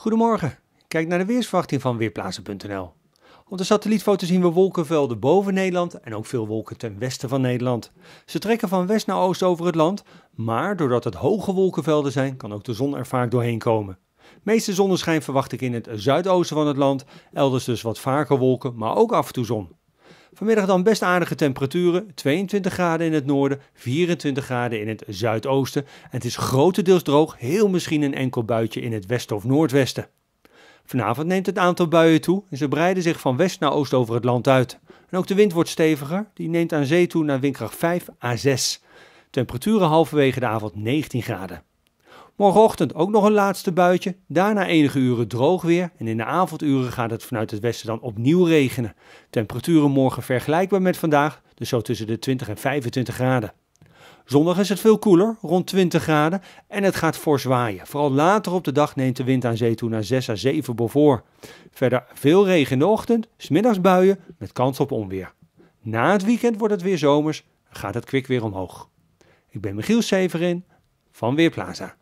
Goedemorgen, kijk naar de weersverwachting van Weerplaatsen.nl. Op de satellietfoto zien we wolkenvelden boven Nederland en ook veel wolken ten westen van Nederland. Ze trekken van west naar oost over het land, maar doordat het hoge wolkenvelden zijn, kan ook de zon er vaak doorheen komen. Meeste zonneschijn verwacht ik in het zuidoosten van het land, elders dus wat vaker wolken, maar ook af en toe zon. Vanmiddag dan best aardige temperaturen, 22 graden in het noorden, 24 graden in het zuidoosten. En het is grotendeels droog, heel misschien een enkel buitje in het westen of noordwesten. Vanavond neemt het aantal buien toe en ze breiden zich van west naar oost over het land uit. En ook de wind wordt steviger, die neemt aan zee toe naar windkracht 5 à 6. Temperaturen halverwege de avond 19 graden. Morgenochtend ook nog een laatste buitje. Daarna enige uren droog weer. En in de avonduren gaat het vanuit het westen dan opnieuw regenen. Temperaturen morgen vergelijkbaar met vandaag, dus zo tussen de 20 en 25 graden. Zondag is het veel koeler, rond 20 graden, en het gaat fors waaien. Vooral later op de dag neemt de wind aan zee toe naar 6 à 7 voor. Verder veel regen in de ochtend, smiddags buien met kans op onweer. Na het weekend wordt het weer zomers en gaat het kwik weer omhoog. Ik ben Michiel Severin van Weerplaza.